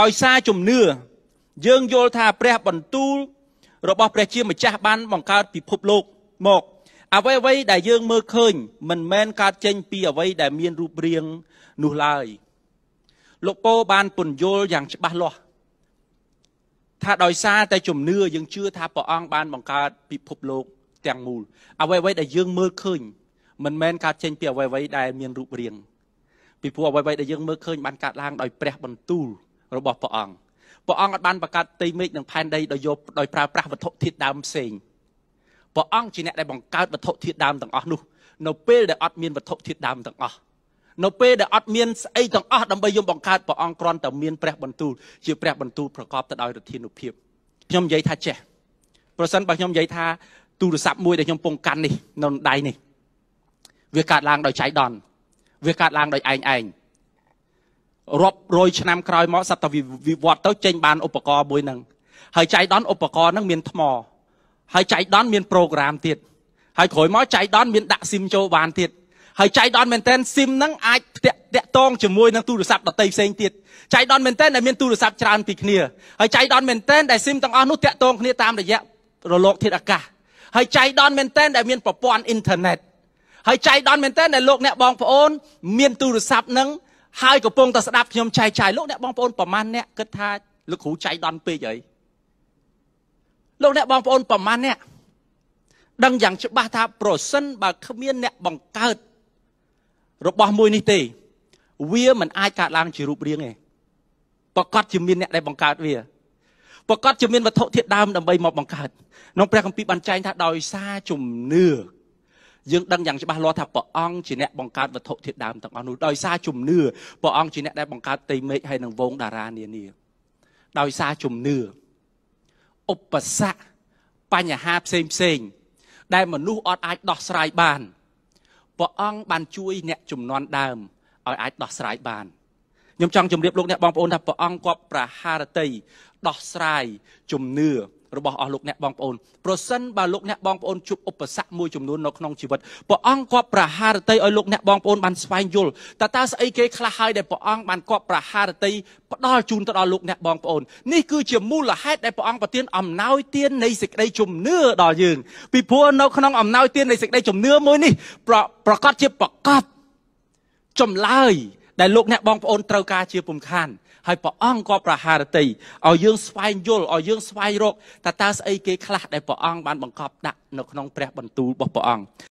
ដោយសារជំនឿយើងយល់ថាព្រះបន្ទូល របស់ព្រះជាម្ចាស់បានបង្កើត ពិភពលោកមកអ្វីអ្វីដែលយើងមើលឃើញមិនមែនកើតចេញ ពីអ្វីដែល មានរូបរាងនោះឡើយ លោកពោបានពន្យល់យ៉ាងច្បាស់លាស់ថាដោយសារតែជំនឿយើងជឿថាព្រះអង្គបានបង្កើតពិភពលោកទាំងមូលអ្វីអ្វីដែលយើងមើលឃើញមិនមែនកើតចេញពីអ្វីអ្វីដែលមានរូបរាងពីព្រោះអ្វីអ្វីដែលយើងមើលឃើញ បានកើតឡើងដោយព្រះបន្ទូលរបស់ព្រះអង្គព្រះអង្គអាចបានបង្កើតទីមេឃនិងផែនដីដោយយកដោយប្រើប្រាស់វត្ថុធាតុដើមផ្សេងព្រះអង្គជាអ្នកដែលបង្កើតវត្ថុធាតុដើមទាំងអស់នោះនៅពេលដែលអត់មានវត្ថុធាតុដើមទាំងអស់នៅពេលដែលអត់មានស្អីទាំងអស់ដើម្បីយើងបង្កើតព្រះអង្គគ្រាន់តែមានព្រះបន្ទូលជាព្រះបន្ទូលប្រកបទៅដោយឫទ្ធានុភាពខ្ញុំនិយាយថាចេះប្រសិនបើខ្ញុំនិយាយថាទូរស័ព្ទមួយដែលខ្ញុំពងកាន់នេះនៅដៃនេះវាកើតឡើងដោយចៃដន្យវាកើតឡើងដោយឯងឯងរាប់រយឆ្នាំក្រោយមកសត្វតែវិវត្តទៅចេញបានឧបករណ៍មួយហ្នឹងហើយចៃដន្យឧបករណ៍ហ្នឹងមានថ្ម ហើយចៃដន្យមាន ប្រូក្រាមទៀតហើយក្រោយមកចៃដន្យមានដាក់ស៊ីមចូលបានទៀតហើយចៃដន្យមែនតែនស៊ីមហ្នឹងអាចផ្ទាក់តាក់តងជាមួយនឹងទូរស័ព្ទដតីផ្សេងទៀតចៃដន្យមែនតែនដែលមានទូរស័ព្ទច្រើនពីគ្នាហើយចៃដន្យមែនតែនដែលស៊ីមទាំងអស់នោះតាក់តងគ្នាតាមរយៈរលកធាតុអាកាសហើយចៃដន្យមែនតែនដែលមាន ប្រព័ន្ធអ៊ីនធឺណិតហើយចៃដន្យមែនតែនដែលលោកអ្នកបងប្អូន មានទូរស័ព្ទហ្នឹងហើយកំពុងតែស្ដាប់ខ្ញុំចែកចាយលោកអ្នកបងប្អូនប្រមាណអ្នកគិតថាលោកគ្រូចៃដន្យពេកអីលោកអ្នកបងប្អូនប្រមាណអ្នកដឹងយ៉ាងច្បាស់ថាប្រសិនបើគ្មានអ្នកបង្កើតរបស់មួយនេះទេ វាមិនអាចកើតឡើង ជារូបរាងទេប្រកាសជាមានអ្នកដែលបង្កើតវាប្រកាសជាមានវត្ថុធាតុដើមដើម្បីមកបង្កើតក្នុងព្រះគម្ពីរបានចែងថាដោយសារជំនឿយើងដឹងយ៉ាងច្បាស់លាស់ថាព្រះអង្គជាអ្នកបង្កើតវត្ថុធាតុដើមទាំងអស់នោះដោយសារជំនឿព្រះអង្គជាអ្នកដែលបង្កើតផ្ទៃមេឃហើយនិងវងតារានានា ដោយសារជំនឿឧបសគ្គបញ្ហាផ្សេងផ្សេងដែលមនុស្សអត់អាចដោះស្រាយបានព្រះអង្គបានជួយអ្នកជំនន់ដើមឲ្យអាចដោះស្រាយបានខ្ញុំចង់ជម្រាបលោកអ្នកបងប្អូនថាព្រះអង្គគាត់ប្រហារតីដោះស្រាយជំនឿរបស់អស់លោកអ្នកបងប្អូនប្រសិនបើលោកអ្នកបងប្អូនជួបឧបសគ្គមួយចំនួននៅក្នុងជីវិតព្រះអង្គគាត់ប្រហារតីឲ្យលោកអ្នកបងប្អូនបានស្វែងយល់តើតើស្អីគេខ្លះហើយដែលព្រះអង្គបានគាត់ប្រហារតីផ្ដល់ជូនទៅដល់លោកអ្នកបងប្អូននេះគឺជាមូលហេតុដែលព្រះអង្គប្រទានអំណោយទាននៃសេចក្តីជំនឿដល់យើងពីព្រោះនៅក្នុងអំណោយទាននៃសេចក្តីជំនឿមួយនេះប្រកាសជាប្រកបចម្លើយដែលលោកអ្នកបងប្អូនត្រូវការជាពំខានហើយព្រះអង្គក៏ប្រហារតីឲ្យយើងស្វែងយល់ឲ្យយើងស្វែងរកតើតើស្អីគេខ្លះដែលព្រះអង្គបានបង្កប់ដាក់នៅក្នុងព្រះបន្ទូលរបស់ព្រះអង្គ